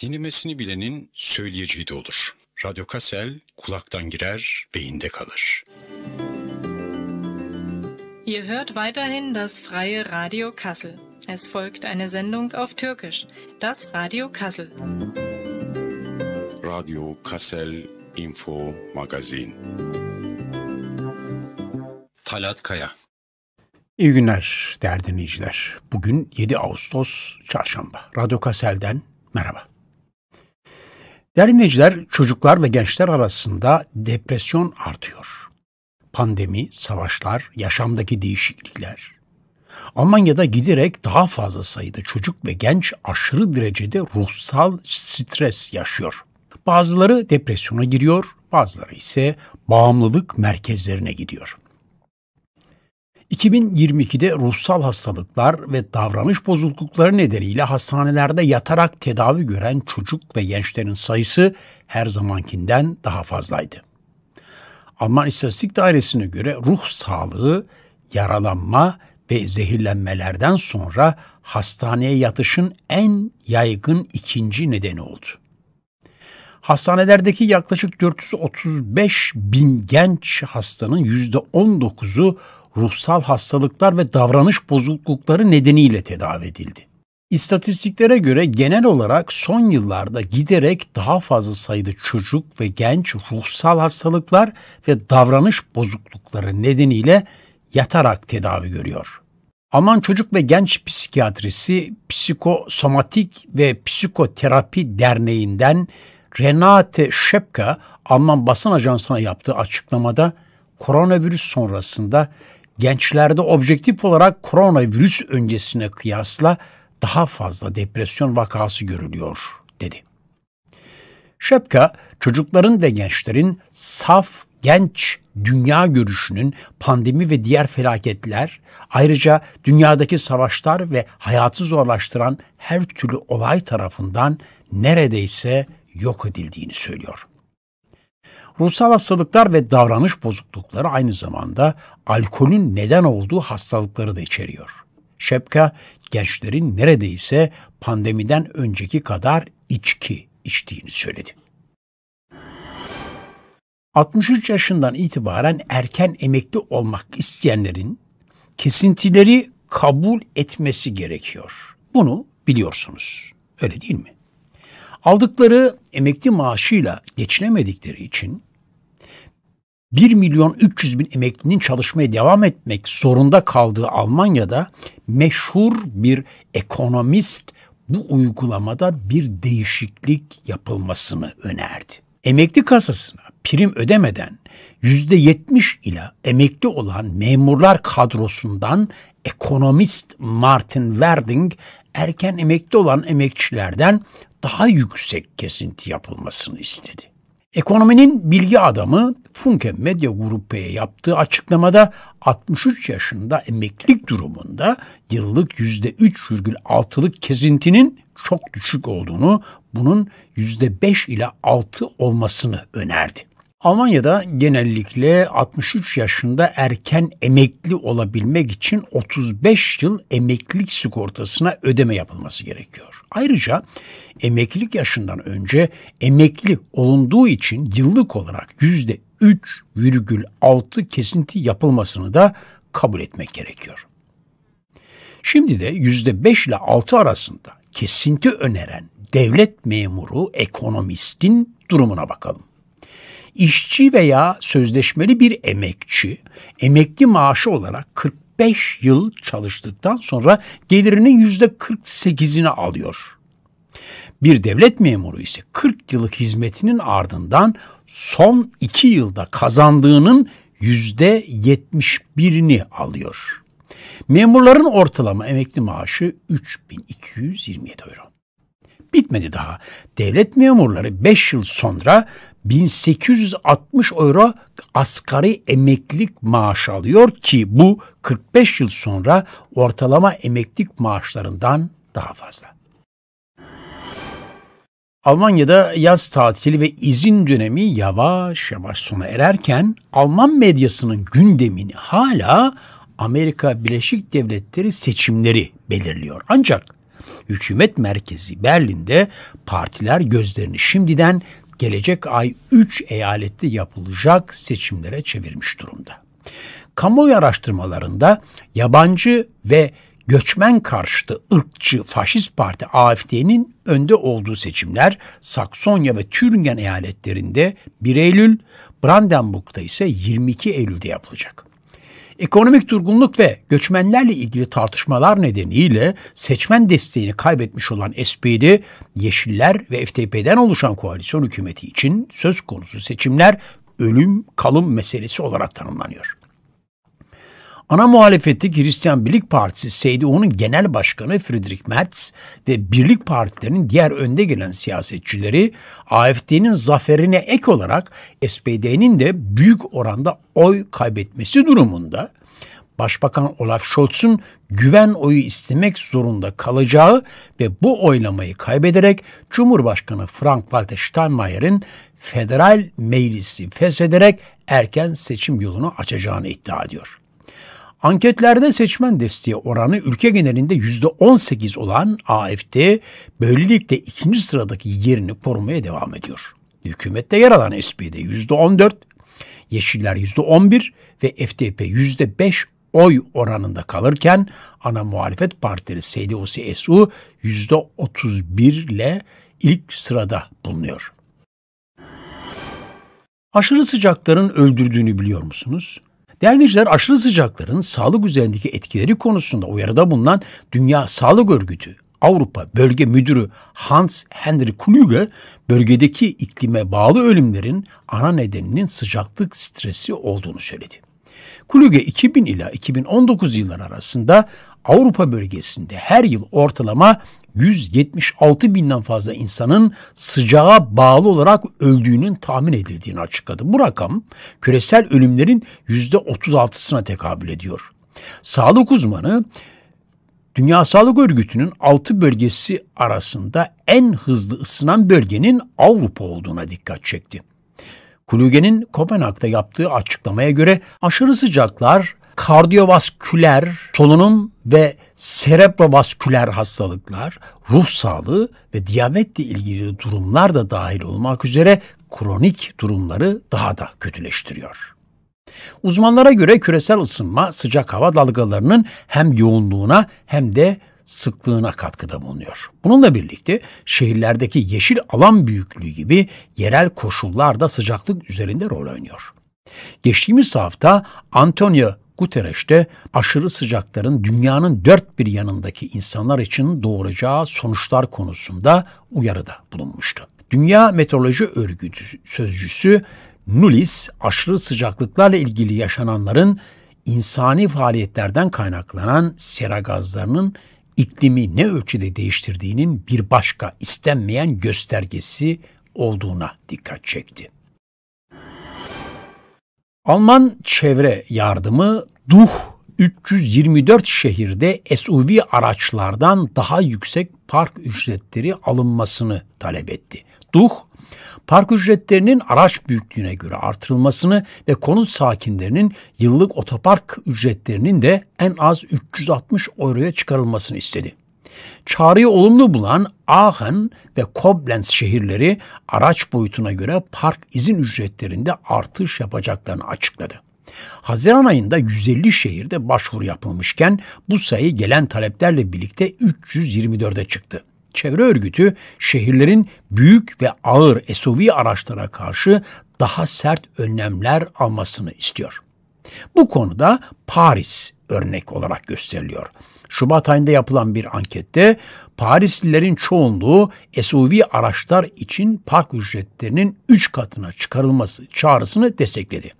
dinlemesini bilenin söyleyeceği de olur. Radyo Kasel kulaktan girer, beyinde kalır. Ihr hört weiterhin das freie Radio Kassel. Es folgt eine Sendung auf Türkisch, das Radio Kassel. Radio Kassel Info Magazin. Talat Kaya İyi günler değerli dinleyiciler. Bugün 7 Ağustos Çarşamba. Radyo Kasel'den merhaba. Değerli dinleyiciler, çocuklar ve gençler arasında depresyon artıyor. Pandemi, savaşlar, yaşamdaki değişiklikler. Almanya'da giderek daha fazla sayıda çocuk ve genç aşırı derecede ruhsal stres yaşıyor. Bazıları depresyona giriyor, bazıları ise bağımlılık merkezlerine gidiyor. 2022'de ruhsal hastalıklar ve davranış bozuklukları nedeniyle hastanelerde yatarak tedavi gören çocuk ve gençlerin sayısı her zamankinden daha fazlaydı. Alman İstatistik Dairesi'ne göre ruh sağlığı, yaralanma ve zehirlenmelerden sonra hastaneye yatışın en yaygın ikinci nedeni oldu. Hastanelerdeki yaklaşık 435 bin genç hastanın %19'u ruhsal hastalıklar ve davranış bozuklukları nedeniyle tedavi edildi. İstatistiklere göre genel olarak son yıllarda giderek daha fazla sayıda çocuk ve genç ruhsal hastalıklar ve davranış bozuklukları nedeniyle yatarak tedavi görüyor. Alman çocuk ve genç psikiyatrisi Psikosomatik ve Psikoterapi Derneği'nden Renate Schepka, Alman basın ajansına yaptığı açıklamada koronavirüs sonrasında gençlerde objektif olarak koronavirüs öncesine kıyasla daha fazla depresyon vakası görülüyor dedi. Şepka çocukların ve gençlerin saf genç dünya görüşünün pandemi ve diğer felaketler, ayrıca dünyadaki savaşlar ve hayatı zorlaştıran her türlü olay tarafından neredeyse yok edildiğini söylüyor. Ruhsal hastalıklar ve davranış bozuklukları aynı zamanda alkolün neden olduğu hastalıkları da içeriyor. Şepka gençlerin neredeyse pandemiden önceki kadar içki içtiğini söyledi. 63 yaşından itibaren erken emekli olmak isteyenlerin kesintileri kabul etmesi gerekiyor. Bunu biliyorsunuz. Öyle değil mi? Aldıkları emekli maaşıyla geçinemedikleri için 1 milyon 300 bin emeklinin çalışmaya devam etmek zorunda kaldığı Almanya'da meşhur bir ekonomist bu uygulamada bir değişiklik yapılmasını önerdi. Emekli kasasına prim ödemeden %70 ile emekli olan memurlar kadrosundan ekonomist Martin Werding erken emekli olan emekçilerden daha yüksek kesinti yapılmasını istedi. Ekonominin bilgi adamı Funke Medya Gruppe'ye yaptığı açıklamada 63 yaşında emeklilik durumunda yıllık %3,6'lık kesintinin çok düşük olduğunu, bunun %5 ile 6 olmasını önerdi. Almanya'da genellikle 63 yaşında erken emekli olabilmek için 35 yıl emeklilik sigortasına ödeme yapılması gerekiyor. Ayrıca emeklilik yaşından önce emekli olunduğu için yıllık olarak %3,6 kesinti yapılmasını da kabul etmek gerekiyor. Şimdi de %5 ile 6 arasında kesinti öneren devlet memuru ekonomistin durumuna bakalım işçi veya sözleşmeli bir emekçi emekli maaşı olarak 45 yıl çalıştıktan sonra gelirinin yüzde 48'ini alıyor. Bir devlet memuru ise 40 yıllık hizmetinin ardından son 2 yılda kazandığının yüzde 71'ini alıyor. Memurların ortalama emekli maaşı 3227 euro bitmedi daha. Devlet memurları 5 yıl sonra 1860 euro asgari emeklilik maaşı alıyor ki bu 45 yıl sonra ortalama emeklilik maaşlarından daha fazla. Almanya'da yaz tatili ve izin dönemi yavaş yavaş sona ererken Alman medyasının gündemini hala Amerika Birleşik Devletleri seçimleri belirliyor. Ancak hükümet merkezi Berlin'de partiler gözlerini şimdiden gelecek ay 3 eyalette yapılacak seçimlere çevirmiş durumda. Kamuoyu araştırmalarında yabancı ve göçmen karşıtı ırkçı faşist parti AFD'nin önde olduğu seçimler Saksonya ve Thüringen eyaletlerinde 1 Eylül, Brandenburg'da ise 22 Eylül'de yapılacak. Ekonomik durgunluk ve göçmenlerle ilgili tartışmalar nedeniyle seçmen desteğini kaybetmiş olan SPD, Yeşiller ve FTP'den oluşan koalisyon hükümeti için söz konusu seçimler ölüm kalım meselesi olarak tanımlanıyor. Ana muhalefeti Hristiyan Birlik Partisi Seydiu'nun genel başkanı Friedrich Merz ve birlik partilerinin diğer önde gelen siyasetçileri AFD'nin zaferine ek olarak SPD'nin de büyük oranda oy kaybetmesi durumunda Başbakan Olaf Scholz'un güven oyu istemek zorunda kalacağı ve bu oylamayı kaybederek Cumhurbaşkanı Frank-Walter Steinmeier'in federal meclisi feshederek erken seçim yolunu açacağını iddia ediyor. Anketlerde seçmen desteği oranı ülke genelinde %18 olan AFD böylelikle ikinci sıradaki yerini korumaya devam ediyor. Hükümette yer alan SPD %14, Yeşiller %11 ve FDP %5 oy oranında kalırken ana muhalefet partileri CDU-CSU %31 ile ilk sırada bulunuyor. Aşırı sıcakların öldürdüğünü biliyor musunuz? Dervişler aşırı sıcakların sağlık üzerindeki etkileri konusunda uyarıda bulunan Dünya Sağlık Örgütü Avrupa Bölge Müdürü Hans Henry Kluge bölgedeki iklime bağlı ölümlerin ana nedeninin sıcaklık stresi olduğunu söyledi. Kluge 2000 ila 2019 yılları arasında Avrupa bölgesinde her yıl ortalama 176 binden fazla insanın sıcağa bağlı olarak öldüğünün tahmin edildiğini açıkladı. Bu rakam küresel ölümlerin %36'sına tekabül ediyor. Sağlık uzmanı Dünya Sağlık Örgütü'nün 6 bölgesi arasında en hızlı ısınan bölgenin Avrupa olduğuna dikkat çekti. Kluge'nin Kopenhag'da yaptığı açıklamaya göre aşırı sıcaklar kardiyovasküler, solunum ve serebrovasküler hastalıklar, ruh sağlığı ve diyabetle ilgili durumlar da dahil olmak üzere kronik durumları daha da kötüleştiriyor. Uzmanlara göre küresel ısınma sıcak hava dalgalarının hem yoğunluğuna hem de sıklığına katkıda bulunuyor. Bununla birlikte şehirlerdeki yeşil alan büyüklüğü gibi yerel koşullar da sıcaklık üzerinde rol oynuyor. Geçtiğimiz hafta Antonio Guterres'te aşırı sıcakların dünyanın dört bir yanındaki insanlar için doğuracağı sonuçlar konusunda uyarıda bulunmuştu. Dünya Meteoroloji Örgütü sözcüsü Nulis, aşırı sıcaklıklarla ilgili yaşananların insani faaliyetlerden kaynaklanan sera gazlarının iklimi ne ölçüde değiştirdiğinin bir başka istenmeyen göstergesi olduğuna dikkat çekti. Alman çevre yardımı Duh 324 şehirde SUV araçlardan daha yüksek park ücretleri alınmasını talep etti. Duh, park ücretlerinin araç büyüklüğüne göre artırılmasını ve konut sakinlerinin yıllık otopark ücretlerinin de en az 360 euroya çıkarılmasını istedi. Çağrıyı olumlu bulan Aachen ve Koblenz şehirleri araç boyutuna göre park izin ücretlerinde artış yapacaklarını açıkladı. Haziran ayında 150 şehirde başvuru yapılmışken bu sayı gelen taleplerle birlikte 324'e çıktı. Çevre örgütü şehirlerin büyük ve ağır SUV araçlara karşı daha sert önlemler almasını istiyor. Bu konuda Paris örnek olarak gösteriliyor. Şubat ayında yapılan bir ankette Parislilerin çoğunluğu SUV araçlar için park ücretlerinin 3 katına çıkarılması çağrısını destekledi.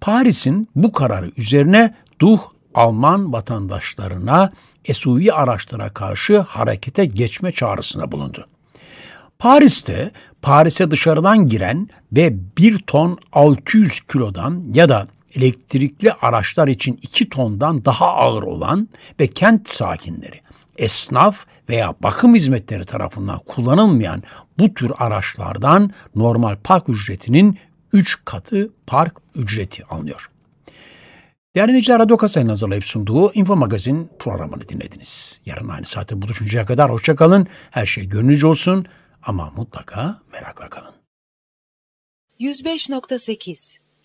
Paris'in bu kararı üzerine Duh Alman vatandaşlarına SUV araçlara karşı harekete geçme çağrısına bulundu. Paris'te Paris'e dışarıdan giren ve 1 ton 600 kilodan ya da elektrikli araçlar için 2 tondan daha ağır olan ve kent sakinleri, esnaf veya bakım hizmetleri tarafından kullanılmayan bu tür araçlardan normal park ücretinin 3 katı park ücreti alınıyor. Değerli dinleyiciler, Radyo Kasa'nın hazırlayıp sunduğu Info Magazin programını dinlediniz. Yarın aynı saate buluşuncaya kadar hoşçakalın, her şey gönlünüzce olsun ama mutlaka merakla kalın. 105.8